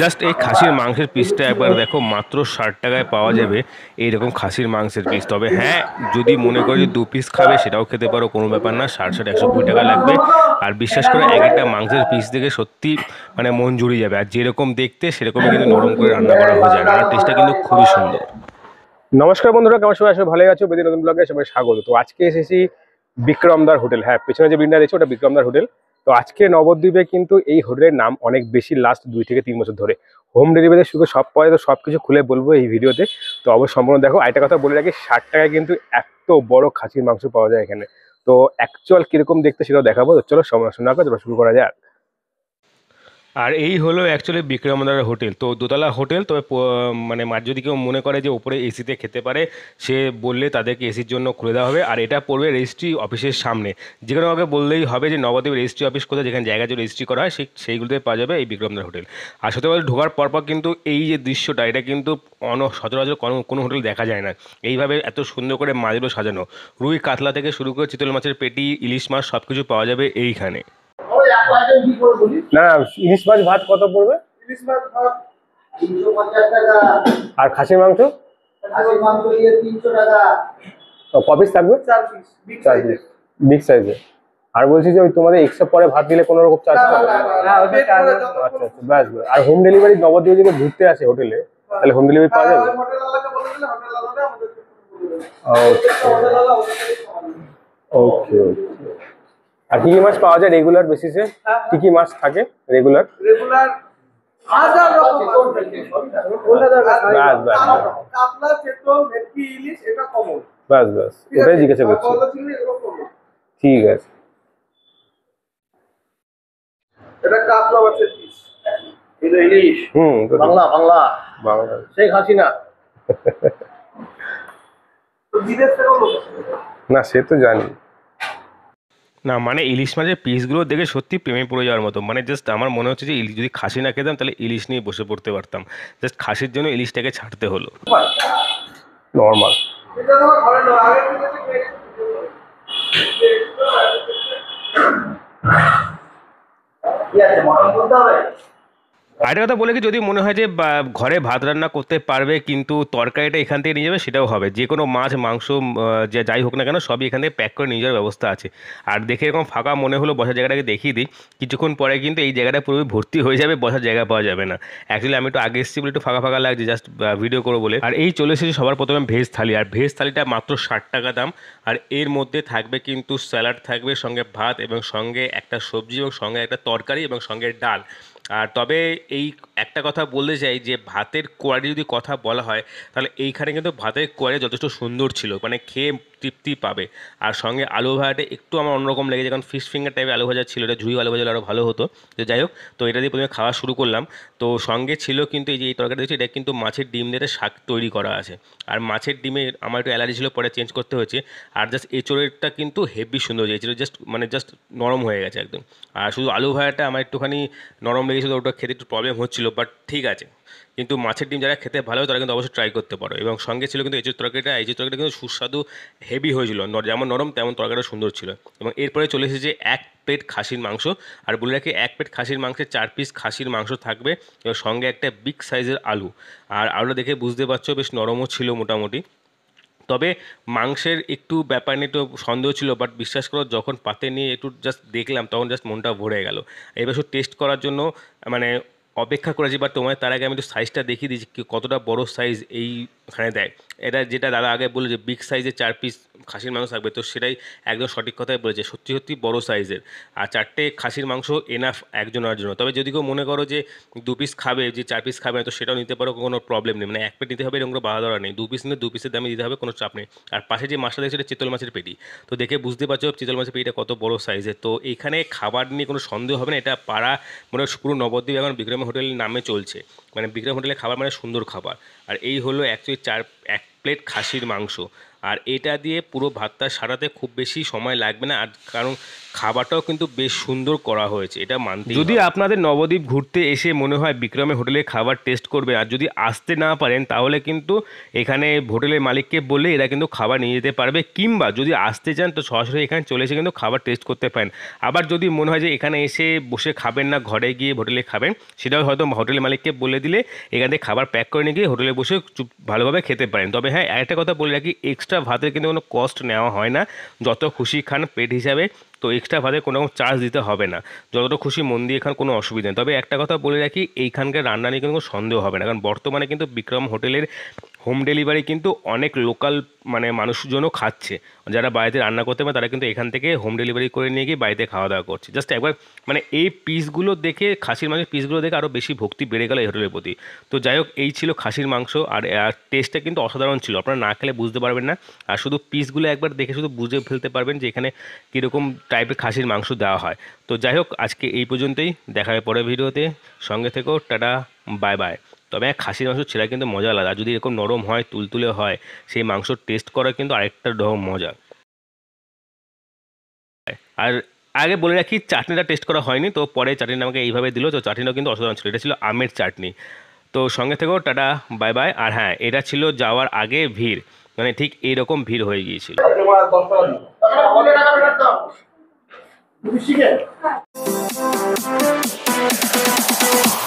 Just এই খাসির মাংসের পিসটা একবার দেখো মাত্র ষাট টাকায় পাওয়া যাবে এইরকম খাসির মাংসের পিস তবে হ্যাঁ যদি মনে করো যে দু পিস খাবে সেটাও খেতে পারো কোনো ব্যাপার না ষাট ষাট একশো কুড়ি টাকা লাগবে আর বিশ্বাস করে এক একটা মাংসের পিস দেখে সত্যি মানে মন জুড়ে যাবে আর যেরকম দেখতে সেরকমই কিন্তু নরম করে রান্না করা হয়ে যায় আর পিসটা কিন্তু খুবই সুন্দর নমস্কার বন্ধুরা কেমন সবাই আসলে ভালোই আছো বেদি নতুন ব্লগে সবাই স্বাগত তো আজকে এসেছি বিক্রমদার হোটেল হ্যাঁ পেছনে যে বিল্ডিং রয়েছে ওটা বিক্রমদার হোটেল তো আজকে নবদ্বীপে কিন্তু এই হোটেলের নাম অনেক বেশি লাস্ট দুই থেকে তিন বছর ধরে হোম ডেলিভারি শুধু সব পাওয়া তো সব কিছু খুলে বলবো এই ভিডিওতে তো অবশ্যই সম্পূর্ণ দেখো আরেকটা কথা বলে রাখি ষাট টাকায় কিন্তু এত বড় খাসির মাংস পাওয়া যায় এখানে তো অ্যাকচুয়াল কীরকম দেখতে সেটাও দেখাবো তো চলো সময় শোনা করে শুরু করা যায় আর এই হলো অ্যাকচুয়ালি বিক্রমদার হোটেল তো দোতলা হোটেল তবে মানে মার যদি কেউ মনে করে যে ওপরে এসিতে খেতে পারে সে বললে তাদেরকে এসির জন্য খুলে দেওয়া হবে আর এটা পড়বে রেজিস্ট্রি অফিসের সামনে যে কোনো আগে বললেই হবে যে নবদ্বীপ রেজিস্ট্রি অফিস কোথায় যেখানে জায়গা যে রেজিস্ট্রি করা হয় সেই সেইগুলোতে পাওয়া যাবে এই বিক্রমদার হোটেল আর সত্যি বলতে ঢোকার পরপর কিন্তু এই যে দৃশ্যটা এটা কিন্তু অন সচরাচর কোনো কোনো হোটেল দেখা যায় না এইভাবে এত সুন্দর করে মাছগুলো সাজানো রুই কাতলা থেকে শুরু করে চিতল মাছের পেটি ইলিশ মাছ সব কিছু পাওয়া যাবে এইখানে না না ইলিশ মাছ ভাত কত পড়বে আর খাসির মাংস কপিস থাকবে সাইজে আর বলছি যে ওই তোমাদের এক্সট্রা পরে ভাত দিলে কোনো রকম চার্জ আচ্ছা আচ্ছা ব্যাস আর হোম ডেলিভারি নবদ্বীপে যদি ঘুরতে আসে হোটেলে তাহলে হোম ডেলিভারি পাওয়া যাবে ওকে ওকে আর কি কি মাছ পাওয়া যায় রেগুলার হ্যাঁ। বেসিসে কি কি মাছ থাকে রেগুলার রেগুলার বাস বাস ওটাই জিজ্ঞাসা করছি ঠিক আছে এটা কাতলা পিস এটা ইলিশ হুম বাংলা বাংলা বাংলা শেখ হাসিনা না সে তো জানি না মানে ইলিশ মাছের পিসগুলো দেখে সত্যি প্রেমে পড়ে যাওয়ার মতো মানে জাস্ট আমার মনে হচ্ছে যে ইলিশ যদি খাসি না খেতাম তাহলে ইলিশ নিয়ে বসে পড়তে পারতাম জাস্ট খাসির জন্য ইলিশটাকে ছাড়তে হলো নর্মাল আরেকটা কথা বলে কি যদি মনে হয় যে ঘরে ভাত রান্না করতে পারবে কিন্তু তরকারিটা এখান থেকে নিয়ে যাবে সেটাও হবে যে কোনো মাছ মাংস যে যাই হোক না কেন সবই এখান থেকে প্যাক করে নিয়ে যাওয়ার ব্যবস্থা আছে আর দেখে এরকম ফাঁকা মনে হলো বসার জায়গাটাকে দেখিয়ে দিই কিছুক্ষণ পরে কিন্তু এই জায়গাটা পুরোপুরি ভর্তি হয়ে যাবে বসার জায়গা পাওয়া যাবে না অ্যাকচুয়ালি আমি একটু আগে এসেছি বলে একটু ফাঁকা ফাঁকা লাগছে জাস্ট ভিডিও করবো বলে আর এই চলে এসেছি সবার প্রথমে ভেজ থালি আর ভেজ থালিটা মাত্র ষাট টাকা দাম আর এর মধ্যে থাকবে কিন্তু স্যালাড থাকবে সঙ্গে ভাত এবং সঙ্গে একটা সবজি এবং সঙ্গে একটা তরকারি এবং সঙ্গে ডাল আর তবে এই একটা কথা বলতে চাই যে ভাতের কোয়ালিটি যদি কথা বলা হয় তাহলে এইখানে কিন্তু ভাতের কোয়ালিটি যথেষ্ট সুন্দর ছিল মানে খেয়ে তৃপ্তি পাবে আর সঙ্গে আলু ভাজাটা একটু আমার অন্যরকম লেগেছে কারণ ফিশ ফিঙ্গার টাইপের আলু ভাজা ছিল এটা ঝুঁই আলু ভাজা আরও ভালো হতো তো যাই হোক তো এটা দিয়ে প্রথমে খাওয়া শুরু করলাম তো সঙ্গে ছিল কিন্তু এই যে এই তরকারি দিয়েছি এটা কিন্তু মাছের ডিম দিয়ে শাক তৈরি করা আছে আর মাছের ডিমে আমার একটু অ্যালার্জি ছিল পরে চেঞ্জ করতে হয়েছে আর জাস্ট এচোরেরটা কিন্তু হেভি সুন্দর হয়েছিল জাস্ট মানে জাস্ট নরম হয়ে গেছে একদম আর শুধু আলু ভাজাটা আমার একটুখানি নরম লেগেছিলো ওটা খেতে একটু প্রবলেম হচ্ছিলো বাট ঠিক আছে কিন্তু মাছের ডিম যারা খেতে ভালো তারা কিন্তু অবশ্যই ট্রাই করতে পারো এবং সঙ্গে ছিল কিন্তু এঁচুর তরকারিটা এঁচুর তরকারিটা কিন্তু সুস্বাদু হেভি হয়েছিল যেমন নরম তেমন তরকারিটা সুন্দর ছিল এবং এরপরে চলে এসেছে এক প্লেট খাসির মাংস আর বলে রাখি এক প্লেট খাসির মাংসে চার পিস খাসির মাংস থাকবে এবং সঙ্গে একটা বিগ সাইজের আলু আর আলুটা দেখে বুঝতে পারছো বেশ নরমও ছিল মোটামুটি তবে মাংসের একটু ব্যাপার নিয়ে তো সন্দেহ ছিল বাট বিশ্বাস করো যখন পাতে নিয়ে একটু জাস্ট দেখলাম তখন জাস্ট মনটা ভরে গেল এবার টেস্ট করার জন্য মানে অপেক্ষা করেছি বা তোমায় তার আগে আমি একটু সাইজটা দেখিয়ে দিয়েছি কতটা বড় সাইজ এই ওখানে দেয় এটা যেটা দাদা আগে বললো যে বিগ সাইজের চার পিস খাসির মাংস থাকবে তো সেটাই একদম সঠিক কথাই বলেছে সত্যি সত্যি বড় সাইজের আর চারটে খাসির মাংস এনাফ একজনের জন্য তবে যদি কেউ মনে করো যে দু পিস খাবে যে চার পিস খাবে না তো সেটাও নিতে পারো কোনো প্রবলেম নেই মানে এক পেট নিতে হবে এরকম বাধা ধরা নেই দু পিস নিলে দু পিসের দামে দিতে হবে কোনো চাপ নেই আর পাশে যে মাছটা দেখছে সেটা চিতল মাছের পেটি তো দেখে বুঝতে পারছো চিতল মাছের পেটিটা কত বড় সাইজের তো এখানে খাবার নিয়ে কোনো সন্দেহ হবে না এটা পাড়া মানে পুরো নবদ্বীপ এখন বিক্রম হোটেল নামে চলছে মানে বিক্রম হোটেলে খাবার মানে সুন্দর খাবার আর এই হলো অ্যাকচুয়ালি চার এক প্লেট খাসির মাংস আর এটা দিয়ে পুরো ভাতটা সারাতে খুব বেশি সময় লাগবে না আর কারণ খাবারটাও কিন্তু বেশ সুন্দর করা হয়েছে এটা মানতে যদি আপনাদের নবদ্বীপ ঘুরতে এসে মনে হয় বিক্রমে হোটেলে খাবার টেস্ট করবে আর যদি আসতে না পারেন তাহলে কিন্তু এখানে হোটেলের মালিককে বললে এরা কিন্তু খাবার নিয়ে যেতে পারবে কিংবা যদি আসতে চান তো সরাসরি এখানে চলে এসে কিন্তু খাবার টেস্ট করতে পারেন আবার যদি মনে হয় যে এখানে এসে বসে খাবেন না ঘরে গিয়ে হোটেলে খাবেন সেটাও হয়তো হোটেলের মালিককে বলে দিলে এখান থেকে খাবার প্যাক করে নিয়ে গিয়ে হোটেলে বসে চুপ ভালোভাবে খেতে পারেন তবে হ্যাঁ একটা কথা বলে রাখি এক্সট্রা এক্সট্রা ভাতের কিন্তু কোনো কস্ট নেওয়া হয় না যত খুশি খান পেট হিসাবে তো এক্সট্রা ভাতে কোনো রকম চার্জ দিতে হবে না যতটা খুশি মন দিয়ে খান কোনো অসুবিধা নেই তবে একটা কথা বলে রাখি এইখানকার রান্না নিয়ে কিন্তু সন্দেহ হবে না কারণ বর্তমানে কিন্তু বিক্রম হোটেলের হোম ডেলিভারি কিন্তু অনেক লোকাল মানে মানুষজনও খাচ্ছে যারা বাড়িতে রান্না করতে পারে তারা কিন্তু এখান থেকে হোম ডেলিভারি করে নিয়ে গিয়ে বাড়িতে খাওয়া দাওয়া করছে জাস্ট একবার মানে এই পিসগুলো দেখে খাসির মাংসের পিসগুলো দেখে আরও বেশি ভক্তি বেড়ে গেল এই হোটেলের প্রতি তো যাই হোক এই ছিল খাসির মাংস আর টেস্টটা কিন্তু অসাধারণ ছিল আপনারা না খেলে বুঝতে পারবেন না আর শুধু পিসগুলো একবার দেখে শুধু বুঝে ফেলতে পারবেন যে এখানে কীরকম টাইপের খাসির মাংস দেওয়া হয় তো যাই হোক আজকে এই পর্যন্তই দেখা হবে পরের ভিডিওতে সঙ্গে থেকো টাটা বাই বাই তবে হ্যাঁ, খাসির মাংস ছেঁড়া কিন্তু মজা আলাদা যদি এরকম নরম হয় তুলতুলে হয় সেই মাংস টেস্ট করা কিন্তু আরেকটা রকম মজা আর আগে বলে রাখি চাটনিটা টেস্ট করা হয়নি তো পরে চাটনি আমাকে এইভাবে দিল তো চাটনিটাও কিন্তু অসাধারণ ছিল এটা ছিল আমের চাটনি তো সঙ্গে থেকেও টাটা বাই বাই আর হ্যাঁ এটা ছিল যাওয়ার আগে ভিড় মানে ঠিক এইরকম ভিড় হয়ে গিয়েছিল হ্যাঁ।